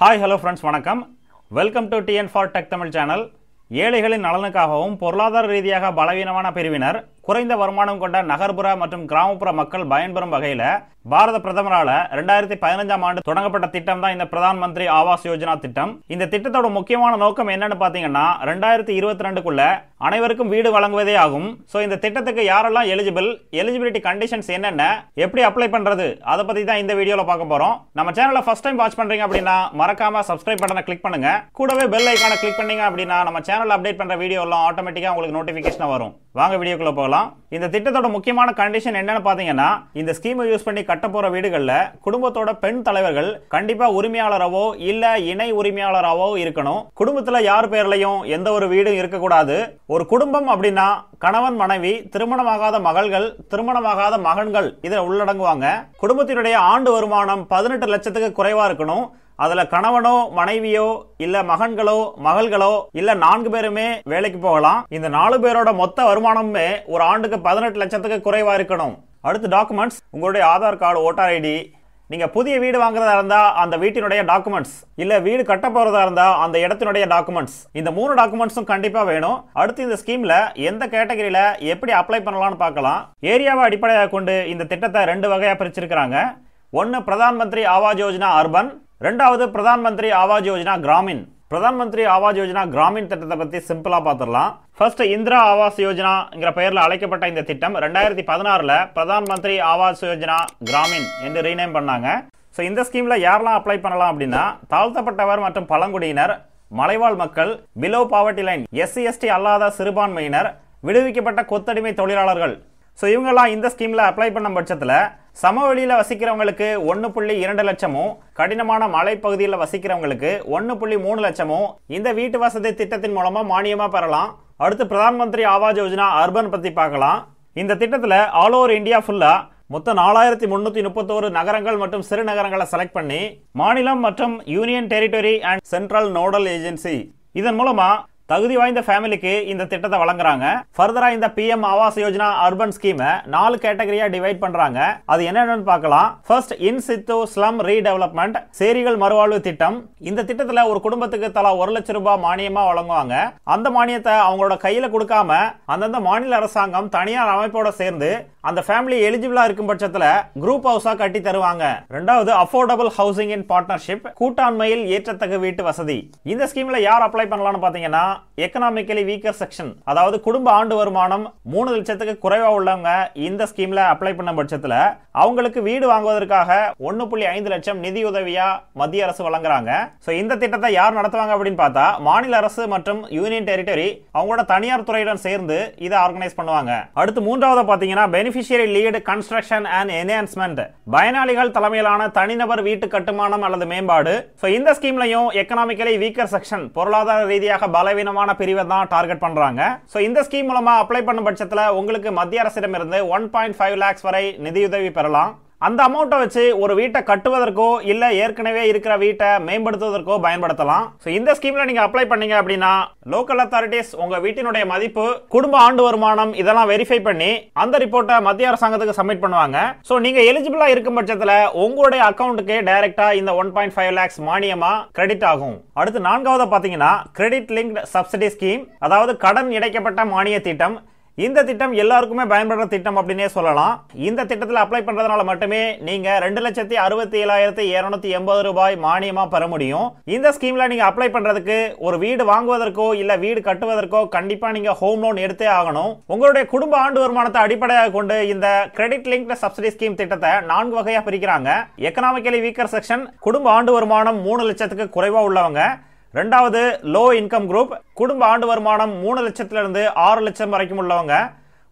hi hello friends வணக்கம் welcome to TN for tech Tamil channel ஏழைகளின் நலனுக்காகவும் பொருளாதார ரீதியாக பலவீனமான பிரிவினர் குறைந்த வருமானம் கொண்ட நகர்ப்புற மற்றும் கிராமப்புற மக்கள் பயன்பெறும் வகையில் பாரத பிரதமரால ரெண்டாயிரத்தி பதினஞ்சாம் ஆண்டு தொடங்கப்பட்ட திட்டம் தான் இந்த பிரதான் மந்திரி ஆவாஸ் யோஜனா திட்டம் இந்த திட்டத்தோட முக்கியமான நோக்கம் என்னன்னு பாத்தீங்கன்னா ரெண்டாயிரத்தி இருபத்தி ரெண்டுக்குள்ள அனைவருக்கும் வீடு வழங்குவதே ஆகும் ஸோ இந்த திட்டத்துக்கு யாரெல்லாம் எலிஜிபிள் எலிஜிபிலிட்டி கண்டிஷன்ஸ் என்னென்ன எப்படி அப்ளை பண்றது அதை பத்தி தான் இந்த வீடியோல பார்க்க போறோம் நம்ம சேனல ஃபர்ஸ்ட் டைம் வாட்ச் பண்றீங்க அப்படின்னா மறக்காம சப்ஸ்கிரைப் பட்டனை கிளிக் பண்ணுங்க கூடவே பெல் ஐக்கான கிளிக் பண்ணீங்க அப்படின்னா நம்ம சேனல் அப்டேட் பண்ற வீடியோ எல்லாம் ஆட்டோமேட்டிக்கா உங்களுக்கு நோட்டிபிகேஷன் வரும் வாங்க வீடியோக்குள்ள போகலாம் இந்த திட்டத்தோட முக்கியமான கண்டிஷன் என்னன்னு பாத்தீங்கன்னா இந்த ஸ்கீமை யூஸ் பண்ணி கட்ட போற வீடுகள்ல குடும்பத்தோட பெண் தலைவர்கள் கண்டிப்பா உரிமையாளராவோ இல்ல இணை உரிமையாளராவோ இருக்கணும் குடும்பத்துல யார் பேர்லயும் எந்த ஒரு வீடும் இருக்கக்கூடாது ஒரு குடும்பம் அப்படின்னா கணவன் மனைவி திருமணமாகாத மகள்கள் திருமணமாகாத மகன்கள் இதை உள்ளடங்குவாங்க குடும்பத்தினுடைய ஆண்டு வருமானம் பதினெட்டு லட்சத்துக்கு குறைவா இருக்கணும் அதுல கணவனோ மனைவியோ இல்ல மகன்களோ மகள்களோ இல்ல நான்கு பேருமே வேலைக்கு போகலாம் இந்த நாலு பேரோட மொத்த வருமானமுமே ஒரு ஆண்டுக்கு பதினெட்டு லட்சத்துக்கு குறைவா இருக்கணும் அடுத்து டாக்குமெண்ட்ஸ் உங்களுடைய ஆதார் கார்டு ஓட்டர் ஐடி நீங்கள் புதிய வீடு வாங்குறதா இருந்தால் அந்த வீட்டினுடைய டாக்குமெண்ட்ஸ் இல்லை வீடு கட்ட போகிறதா இருந்தால் அந்த இடத்தினுடைய டாக்குமெண்ட்ஸ் இந்த மூணு டாக்குமெண்ட்ஸும் கண்டிப்பாக வேணும் அடுத்து இந்த ஸ்கீமில் எந்த கேட்டகரியில் எப்படி அப்ளை பண்ணலாம்னு பார்க்கலாம் ஏரியாவை அடிப்படையாக கொண்டு இந்த திட்டத்தை ரெண்டு வகையாக பிரிச்சிருக்கிறாங்க ஒன்று பிரதான் மந்திரி ஆவாஸ் யோஜனா அர்பன் ரெண்டாவது பிரதான் மந்திரி ஆவாஸ் யோஜனா கிராமின் பிரதான் மந்திரி ஆவாஸ் யோஜனா கிராமின் திட்டத்தை பற்றி சிம்பிளாக பாத்திரலாம் ஃபர்ஸ்ட் இந்திரா ஆவாஸ் யோஜனாங்கிற பெயரில் அழைக்கப்பட்ட இந்த திட்டம் ரெண்டாயிரத்தி பதினாறில் பிரதான் மந்திரி ஆவாஸ் யோஜனா கிராமின் என்று ரீநேம் பண்ணாங்க ஸோ இந்த ஸ்கீமில் யாரெல்லாம் அப்ளை பண்ணலாம் அப்படின்னா தாழ்த்தப்பட்டவர் மற்றும் பழங்குடியினர் மலைவாழ் மக்கள் below poverty line SC ST அல்லாத சிறுபான்மையினர் விடுவிக்கப்பட்ட கொத்தடிமை தொழிலாளர்கள் ஸோ இவங்கெல்லாம் இந்த ஸ்கீமில் அப்ளை பண்ண பட்சத்தில் சமவெளியில் வசிக்கிறவங்களுக்கு ஒன்று புள்ளி இரண்டு லட்சமும் கடினமான மலைப்பகுதியில் வசிக்கிறவங்களுக்கு ஒன்று புள்ளி மூணு லட்சமும் இந்த வீட்டு வசதி திட்டத்தின் மூலமாக மானியமாக பெறலாம் அடுத்து பிரதான் மந்திரி ஆவாஸ் யோஜனா அர்பன் பற்றி பார்க்கலாம் இந்த திட்டத்தில் ஆல் ஓவர் இந்தியா ஃபுல்லாக மொத்தம் நாலாயிரத்தி முன்னூற்றி முப்பத்தோரு நகரங்கள் மற்றும் சிறு நகரங்களை செலக்ட் பண்ணி மாநிலம் மற்றும் union territory and central nodal agency இதன் மூலமாக தகுதி வாய்ந்த ஃபேமிலிக்கு இந்த திட்டத்தை வழங்குறாங்க ஃபர்தரா இந்த பிஎம் ஆவாஸ் யோஜனா அர்பன் ஸ்கீமை நாலு கேட்டகரியா டிவைட் பண்றாங்க அது என்னென்னு பார்க்கலாம் first in situ slum redevelopment சேரிகள் மறுவாழ்வு திட்டம் இந்த திட்டத்துல ஒரு குடும்பத்துக்கு தலா ஒரு லட்சம் ரூபாய் மானியமா வழங்குவாங்க அந்த மானியத்தை அவங்களோட கையில கொடுக்காம அந்தந்த மாநில அரசாங்கம் தனியார் அமைப்போட சேர்ந்து அந்த ஃபேமிலி எலிஜிபிளா இருக்கும் பட்சத்துல குரூப் ஹவுஸா கட்டி தருவாங்க ரெண்டாவது அஃபோர்டபுள் ஹவுசிங் இன் பார்ட்னர்ஷிப் கூட்டாண்மையில் ஏற்றத்தக்க வீட்டு வசதி இந்த ஸ்கீம்ல யார் அப்ளை பண்ணலாம்னு பாத்தீங்கன்னா எக்கனாமிக்கலி வீக்கர் செக்ஷன் அதாவது குடும்ப ஆண்டு வருமானம் மூணு லட்சத்துக்கு குறைவா உள்ளவங்க இந்த ஸ்கீம்ல அப்ளை பண்ண பட்சத்துல அவங்களுக்கு வீடு வாங்குவதற்காக ஒன்னு புள்ளி ஐந்து லட்சம் நிதி உதவியா மத்திய அரசு வழங்குறாங்க ஸோ இந்த திட்டத்தை யார் நடத்துவாங்க அப்படின்னு பார்த்தா மாநில அரசு மற்றும் யூனியன் டெரிட்டரி அவங்களோட தனியார் துறையுடன் சேர்ந்து இதை ஆர்கனைஸ் பண்ணுவாங்க அடுத்து மூன்றாவது பார்த்தீங்கன்னா benefit beneficiary lead construction and enhancement பயனாளிகள் தலைமையிலான தனிநபர் வீட்டு கட்டுமானம் அல்லது மேம்பாடு ஸோ இந்த ஸ்கீம்லையும் எக்கனாமிக்கலி வீக்கர் செக்ஷன் பொருளாதார ரீதியாக பலவீனமான பிரிவை தான் டார்கெட் பண்றாங்க ஸோ இந்த ஸ்கீம் மூலமா அப்ளை பண்ண பட்சத்தில் உங்களுக்கு மத்திய அரசிடமிருந்து ஒன் பாயிண்ட் ஃபைவ் லேக்ஸ் வரை நிதியுதவி பெறலாம் அந்த அமௌண்ட்டை வச்சு ஒரு வீட்டை கட்டுவதற்கோ இல்லை ஏற்கனவே இருக்கிற வீட்டை மேம்படுத்துவதற்கோ பயன்படுத்தலாம் ஸோ இந்த ஸ்கீமில் நீங்கள் அப்ளை பண்ணீங்க அப்படின்னா லோக்கல் அத்தாரிட்டிஸ் உங்கள் வீட்டினுடைய மதிப்பு குடும்ப ஆண்டு வருமானம் இதெல்லாம் வெரிஃபை பண்ணி அந்த ரிப்போர்ட்டை மத்திய அரசாங்கத்துக்கு சப்மிட் பண்ணுவாங்க ஸோ நீங்கள் எலிஜிபிளாக இருக்கும் பட்சத்தில் உங்களுடைய அக்கௌண்ட்டுக்கு டைரெக்டாக இந்த ஒன் பாயிண்ட் ஃபைவ் லேக்ஸ் மானியமாக கிரெடிட் ஆகும் அடுத்து நான்காவது பார்த்தீங்கன்னா கிரெடிட் லிங்க் சப்சிடி ஸ்கீம் அதாவது கடன் இடைக்கப்பட்ட மானிய திட்டம் இந்த திட்டம் எல்லாருக்குமே பயன்படுற திட்டம் அப்படின்னே சொல்லலாம் இந்த திட்டத்தில் அப்ளை பண்றதுனால மட்டுமே நீங்க ரெண்டு லட்சத்தி அறுபத்தி ஏழாயிரத்தி இருநூத்தி எண்பது ரூபாய் மானியமா பெற முடியும் இந்த ஸ்கீம்ல நீங்க அப்ளை பண்றதுக்கு ஒரு வீடு வாங்குவதற்கோ இல்ல வீடு கட்டுவதற்கோ கண்டிப்பா நீங்க ஹோம் லோன் எடுத்தே ஆகணும் உங்களுடைய குடும்ப ஆண்டு வருமானத்தை அடிப்படையாக கொண்டு இந்த கிரெடிட் லிங்க் சப்சிடி ஸ்கீம் திட்டத்தை நான்கு வகையா பிரிக்கிறாங்க எக்கனாமிக்கலி வீக்கர் செக்ஷன் குடும்ப ஆண்டு வருமானம் மூணு லட்சத்துக்கு குறைவா உள்ளவங்க ரெண்டாவது லோ இன்கம் குரூப் குடும்ப ஆண்டு வருமானம் மூணு லட்சத்திலிருந்து ஆறு லட்சம் வரைக்கும் உள்ளவங்க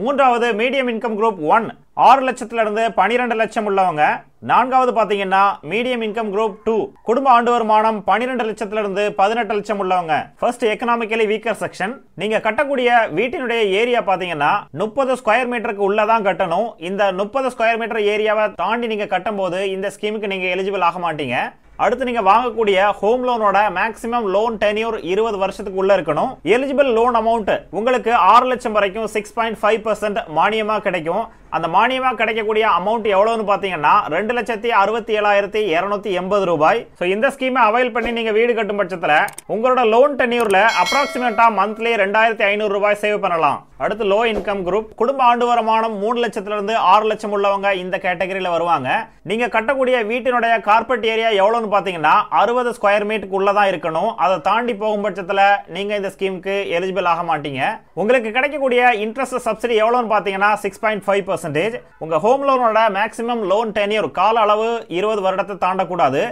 மூன்றாவது மீடியம் இன்கம் குரூப் ஒன் ஆறு லட்சத்திலிருந்து பனிரெண்டு லட்சம் உள்ளவங்க நான்காவது பாத்தீங்கன்னா மீடியம் இன்கம் குரூப் டூ குடும்ப ஆண்டு வருமானம் பனிரெண்டு லட்சத்திலிருந்து பதினெட்டு லட்சம் உள்ளவங்க ஃபர்ஸ்ட் எக்கனாமிக்கலி வீக்கர் செக்ஷன் நீங்க கட்டக்கூடிய வீட்டினுடைய ஏரியா பாத்தீங்கன்னா முப்பது ஸ்கொயர் மீட்டருக்கு உள்ளதான் கட்டணும் இந்த முப்பது ஸ்கொயர் மீட்டர் ஏரியாவை தாண்டி நீங்க கட்டும் போது இந்த ஸ்கீமுக்கு நீங்க எலிஜிபிள் ஆக மாட்டீங்க அடுத்து நீங்க வாங்கக்கூடிய ஹோம் லோனோட மேக்ஸிமம் லோன் டென்யூர் இருபது வருஷத்துக்கு உள்ள இருக்கணும் எலிஜிபிள் லோன் அமௌண்ட் உங்களுக்கு ஆறு லட்சம் வரைக்கும் சிக்ஸ் பாயிண்ட் ஃபைவ் பர்சன்ட் மானியமா கிடைக்கும் அந்த மானியமாக கிடைக்கக்கூடிய அமௌண்ட் எவ்வளோன்னு பார்த்தீங்கன்னா ரெண்டு லட்சத்தி அறுபத்தி ஏழாயிரத்தி இரநூத்தி எண்பது ரூபாய் ஸோ இந்த ஸ்கீமை அவைல் பண்ணி நீங்கள் வீடு கட்டும் பட்சத்தில் உங்களோட லோன் டென்யூரில் அப்ராக்சிமேட்டாக மந்த்லி ரெண்டாயிரத்தி ஐநூறு ரூபாய் சேவ் பண்ணலாம் அடுத்து லோ இன்கம் குரூப் குடும்ப ஆண்டு வருமானம் மூணு லட்சத்திலிருந்து ஆறு லட்சம் உள்ளவங்க இந்த கேட்டகரியில் வருவாங்க நீங்கள் கட்டக்கூடிய வீட்டினுடைய கார்பெட் ஏரியா எவ்வளோன்னு பார்த்தீங்கன்னா அறுபது ஸ்கொயர் மீட்டுக்குள்ளே தான் இருக்கணும் அதை தாண்டி போகும் பட்சத்தில் நீங்கள் இந்த ஸ்கீமுக்கு எலிஜிபிள் ஆக மாட்டீங்க உங்களுக்கு கிடைக்கக்கூடிய இன்ட்ரெஸ்ட் சப்சிடி எவ்வளோன்னு பார்த்தீங்கன்னா சிக்ஸ் பாயிண்ட் ஃபைவ் பர்சன்டேஜ் உங்கள் ஹோம் லோனோட மேக்ஸிமம் லோன் டென்யூர் கால அளவு இருபது வருடத்தை தாண்டக்கூடாது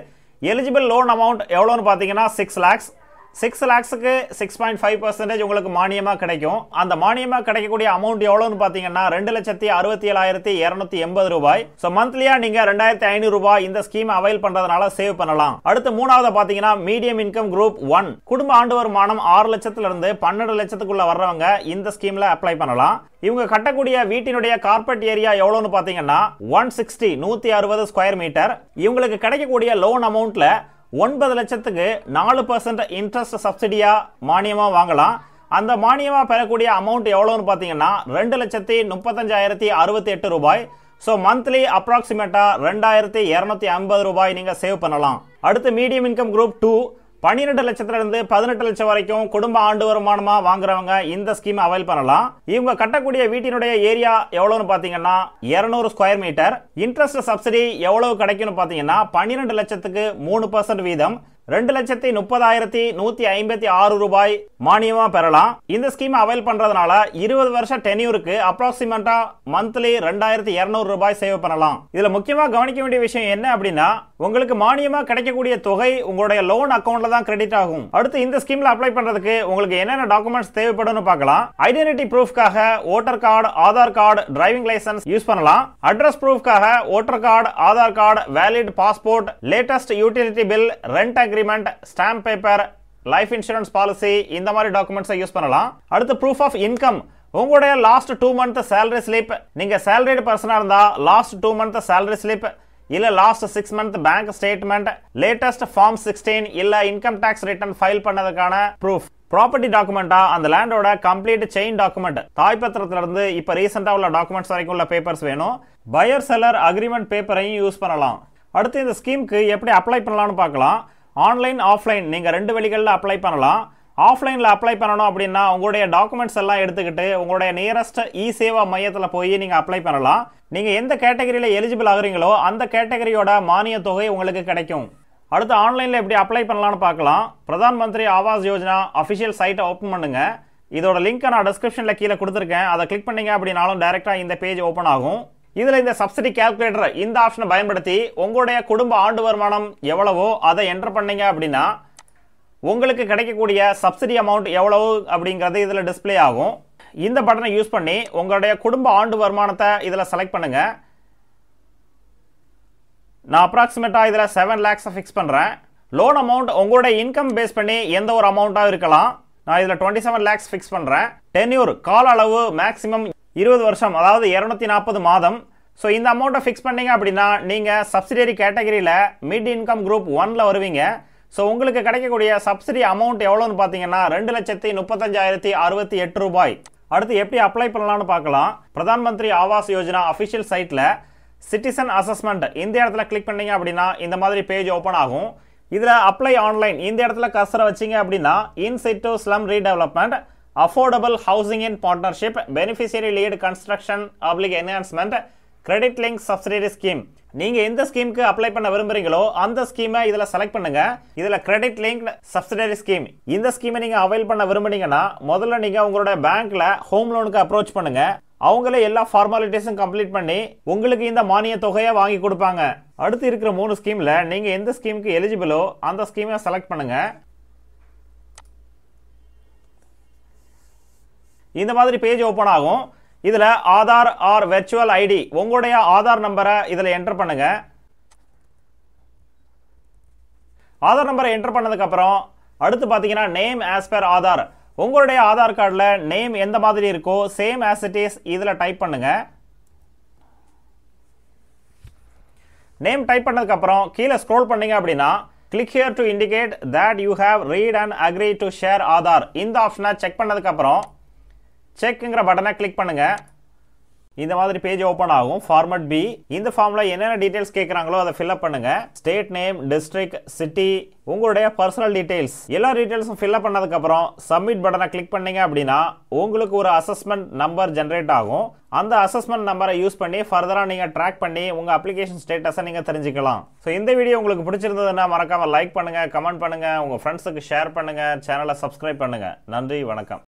எலிஜிபிள் லோன் அமௌண்ட் எவ்வளோன்னு பார்த்தீங்கன்னா சிக்ஸ் லேக்ஸ் சிக்ஸ் லேக்ஸுக்கு சிக்ஸ் பாயிண்ட் ஃபைவ் பர்சன்டேஜ் உங்களுக்கு மானியமாக கிடைக்கும் அந்த மானியமாக கிடைக்கக்கூடிய அமௌண்ட் எவ்வளோன்னு பார்த்தீங்கன்னா ரெண்டு லட்சத்தி அறுபத்தி ஏழாயிரத்தி இரநூத்தி எண்பது ரூபாய் ஸோ மந்த்லியாக நீங்கள் ரெண்டாயிரத்தி ஐநூறு ரூபாய் இந்த ஸ்கீம் அவைல் பண்ணுறதுனால சேவ் பண்ணலாம் அடுத்து மூணாவது பார்த்தீங்கன்னா மீடியம் இன்கம் குரூப் ஒன் குடும்ப ஆண்டு வருமானம் ஆறு லட்சத்துலேருந்து பன்னெண்டு லட்சத்துக்குள்ள வர்றவங்க இந்த ஸ்கீமில் அப்ளை பண்ணலாம் இவங்க கட்டக்கூடிய வீட்டினுடைய கார்பரேட் ஏரியா எவ்வளோன்னு பார்த்தீங்கன்னா ஒன் சிக்ஸ்டி நூற்றி அறுபது ஸ்கொயர் மீட்டர் இவங்களுக்கு கிடைக்கக்கூடிய லோன் அமௌண்ட்டில் ஒன்பது லட்சத்துக்கு நாலு பர்சன்ட் இன்ட்ரெஸ்ட் சப்சிடியாக மானியமாக வாங்கலாம் அந்த மானியமாக பெறக்கூடிய அமௌண்ட் எவ்வளோன்னு பார்த்தீங்கன்னா ரெண்டு லட்சத்தி முப்பத்தஞ்சாயிரத்தி அறுபத்தி எட்டு ரூபாய் ஸோ மந்த்லி அப்ராக்சிமேட்டாக ரெண்டாயிரத்தி இரநூத்தி ஐம்பது ரூபாய் நீங்கள் சேவ் பண்ணலாம் அடுத்து மீடியம் இன்கம் குரூப் டூ பன்னிரெண்டு லட்சத்துல இருந்து பதினெட்டு லட்சம் வரைக்கும் குடும்ப ஆண்டு வருமானமா வாங்குறவங்க இந்த ஸ்கீம் அவைல் பண்ணலாம் இவங்க கட்டக்கூடிய வீட்டினுடைய ஏரியா எவ்வளவுன்னு பாத்தீங்கன்னா இருநூறு ஸ்கொயர் மீட்டர் இன்ட்ரெஸ்ட் சப்சிடி எவ்வளவு கிடைக்கும்னு பாத்தீங்கன்னா பன்னிரெண்டு லட்சத்துக்கு மூணு பர்சன்ட் வீதம் ரெண்டு லட்சத்தி முப்பதாயிரத்தி நூத்தி ஐம்பத்தி ஆறு ரூபாய் மானியமா பெறலாம் இந்த ஸ்கீம் அவைல் பண்றதுனால இருபது வருஷ டெனியூருக்கு அப்ராக்சிமேட்டா மந்த்லி ரெண்டாயிரத்தி இருநூறு ரூபாய் சேவ் பண்ணலாம் இதுல முக்கியமா கவனிக்க வேண்டிய விஷயம் என்ன அப்படின்னா உங்களுக்கு மானியமா கிடைக்கக்கூடிய தொகை உங்களுடைய லோன் அக்கௌண்ட்ல தான் கிரெடிட் ஆகும் அடுத்து இந்த ஸ்கீம்ல அப்ளை பண்றதுக்கு உங்களுக்கு என்னென்ன டாக்குமெண்ட்ஸ் தேவைப்படும் பார்க்கலாம் ஐடென்டிட்டி ப்ரூஃப்காக voter card Aadhaar card driving licence use பண்ணலாம் அட்ரஸ் ப்ரூஃப்காக voter card Aadhaar card valid passport latest utility bill rent agreement stamp paper life insurance policy இந்த மாதிரி டாக்குமெண்ட்ஸை யூஸ் பண்ணலாம் அடுத்து ப்ரூஃப் ஆஃப் இன்கம் உங்களுடைய last two month salary slip நீங்கள் salaried பர்சனாக இருந்தால் last two month salary slip இல்லை last six month bank statement latest form sixteen இல்லை income tax return file பண்ணதுக்கான proof property டாக்குமெண்ட்டா அந்த லேண்டோட கம்ப்ளீட் செயின் டாக்குமெண்ட் தாய்ப்பத்திரத்துல இப்போ ரீசெண்டாக உள்ள டாக்குமெண்ட்ஸ் வரைக்கும் உள்ள பேப்பர்ஸ் வேணும் பயர் செல்லர் அக்ரிமெண்ட் பேப்பரையும் யூஸ் பண்ணலாம் அடுத்து இந்த ஸ்கீமுக்கு எப்படி அப்ளை பண்ணலாம்னு பார்க்கலாம் ஆன்லைன் ஆஃப்லைன் நீங்கள் ரெண்டு வழிகளில் அப்ளை பண்ணலாம் ஆஃப்லைனில் அப்ளை பண்ணணும் அப்படின்னா உங்களுடைய டாக்குமெண்ட்ஸ் எல்லாம் எடுத்துக்கிட்டு உங்களுடைய நியரஸ்ட் இ சேவா மையத்தில் போய் நீங்கள் அப்ளை பண்ணலாம் நீங்கள் எந்த கேட்டகரியில் எலிஜிபிள் ஆகுறீங்களோ அந்த கேட்டகரியோட மானிய தொகை உங்களுக்கு கிடைக்கும் அடுத்து ஆன்லைனில் எப்படி அப்ளை பண்ணலான்னு பார்க்கலாம் பிரதான் மந்திரி ஆவாஸ் யோஜனா அஃபிஷியல் சைட்டை ஓப்பன் பண்ணுங்க இதோட லிங்க்கை நான் டிஸ்கிரிப்ஷனில் கீழே கொடுத்துருக்கேன் அதை கிளிக் பண்ணீங்க அப்படின்னாலும் டேரெக்டாக இந்த பேஜ் ஓப்பன் ஆகும் இதில் இந்த சப்சிடி கேல்குலேட்டர் இந்த ஆப்ஷனை பயன்படுத்தி உங்களுடைய குடும்ப ஆண்டு வருமானம் எவ்வளவோ அதை என்டர் பண்ணீங்க அப்படின்னா உங்களுக்கு கிடைக்கக்கூடிய சப்சிடி அமௌண்ட் எவ்வளவு அப்படிங்கிறது இதில் டிஸ்பிளே ஆகும் இந்த பட்டனை யூஸ் பண்ணி உங்களுடைய குடும்ப ஆண்டு வருமானத்தை இதில் செலக்ட் பண்ணுங்கள் நான் அப்ராக்சிமேட்டாக இதில் செவன் லேக்ஸை ஃபிக்ஸ் பண்ணுறேன் லோன் அமௌண்ட் உங்களுடைய இன்கம் பேஸ் பண்ணி எந்த ஒரு அமௌண்ட்டாக இருக்கலாம் நான் இதில் டுவெண்ட்டி செவன் லேக்ஸ் ஃபிக்ஸ் பண்ணுறேன் டென்யூர் கால அளவு மேக்ஸிமம் இருபது வருஷம் அதாவது இரநூத்தி நாற்பது மாதம் ஸோ இந்த அமௌண்ட்டை ஃபிக்ஸ் பண்ணீங்க அப்படின்னா நீங்கள் சப்சிடரி கேட்டகரியில் மிட் இன்கம் குரூப் ஒனில் வருவீங்க ஸோ உங்களுக்கு கிடைக்கக்கூடிய சப்சிடி அமௌண்ட் எவ்வளோன்னு பார்த்தீங்கன்னா ரெண்டு லட்சத்தி முப்பத்தஞ்சாயிரத்தி அறுபத்தி எட்டு ரூபாய் அடுத்து எப்படி அப்ளை பண்ணலான்னு பார்க்கலாம் பிரதான் மந்திரி ஆவாஸ் யோஜனா அஃபிஷியல் சைட்டில் சிட்டிசன் அசஸ்மெண்ட் இந்த இடத்துல கிளிக் பண்ணீங்க அப்படின்னா இந்த மாதிரி பேஜ் ஓப்பன் ஆகும் இதில் அப்ளை ஆன்லைன் இந்த இடத்துல கசரை வச்சிங்க அப்படின்னா in situ slum redevelopment affordable housing in partnership, beneficiary lead construction oblig enhancement, credit link subsidiary scheme நீங்க எந்த ஸ்கீமுக்கு அப்ளை பண்ண விரும்புறீங்களோ அந்த ஸ்கீமை இதுல செலக்ட் பண்ணுங்க இதுல கிரெடிட் லிங்க் சப்சிடரி ஸ்கீம் இந்த ஸ்கீமை நீங்க அவைல் பண்ண விரும்புனீங்கன்னா முதல்ல நீங்க உங்களோட பேங்க்ல ஹோம் லோனுக்கு அப்ரோச் பண்ணுங்க அவங்களே எல்லா ஃபார்மாலிட்டிஸும் கம்ப்ளீட் பண்ணி உங்களுக்கு இந்த மானிய தொகையை வாங்கி கொடுப்பாங்க அடுத்து இருக்கிற மூணு ஸ்கீமில் நீங்கள் எந்த ஸ்கீமுக்கு எலிஜிபிளோ அந்த ஸ்கீமை செலக்ட் பண்ணுங்கள் இந்த மாதிரி பேஜ் ஓப்பன் ஆகும் இதில் ஆதார் ஆர் வெர்ச்சுவல் ஐடி உங்களுடைய ஆதார் நம்பரை இதில் என்டர் பண்ணுங்கள் ஆதார் நம்பரை என்டர் பண்ணதுக்கப்புறம் அடுத்து பார்த்தீங்கன்னா நேம் ஆஸ் பர் ஆதார் உங்களுடைய ஆதார் கார்டில் நேம் எந்த மாதிரி இருக்கோ சேம் ஆஸ் இட் இஸ் இதில் டைப் பண்ணுங்கள் நேம் டைப் பண்ணதுக்கப்புறம் கீழே ஸ்க்ரோல் பண்ணீங்க அப்படின்னா click here to indicate that you have read and agree to share Aadhaar இந்த ஆப்ஷனை செக் பண்ணதுக்கப்புறம் செக்குங்கிற பட்டனை கிளிக் பண்ணுங்கள் இந்த மாதிரி பேஜ் ஓப்பன் ஆகும் ஃபார்மட் பி இந்த ஃபார்மில் என்னென்ன டீட்டெயில்ஸ் கேட்குறாங்களோ அதை ஃபில்அப் பண்ணுங்க ஸ்டேட் நேம் டிஸ்ட்ரிக் சிட்டி உங்களுடைய பர்சனல் டீட்டெயில்ஸ் எல்லா டீட்டெயில்ஸும் ஃபில்அப் பண்ணதுக்கப்புறம் சப்மிட் பட்டனை கிளிக் பண்ணீங்க அப்படின்னா உங்களுக்கு ஒரு அசஸ்மெண்ட் நம்பர் ஜென்ரேட் ஆகும் அந்த அசஸ்மெண்ட் நம்பரை யூஸ் பண்ணி ஃபர்தராக நீங்கள் ட்ராக் பண்ணி உங்கள் அப்ளிகேஷன் ஸ்டேட்டஸை நீங்கள் தெரிஞ்சுக்கலாம் ஸோ இந்த வீடியோ உங்களுக்கு பிடிச்சிருந்ததுன்னா மறக்காமல் லைக் பண்ணுங்கள் கமெண்ட் பண்ணுங்கள் உங்கள் ஃப்ரெண்ட்ஸுக்கு ஷேர் பண்ணுங்கள் சேனலை சப்ஸ்கிரைப் பண்ணுங்கள் நன்றி வணக்கம்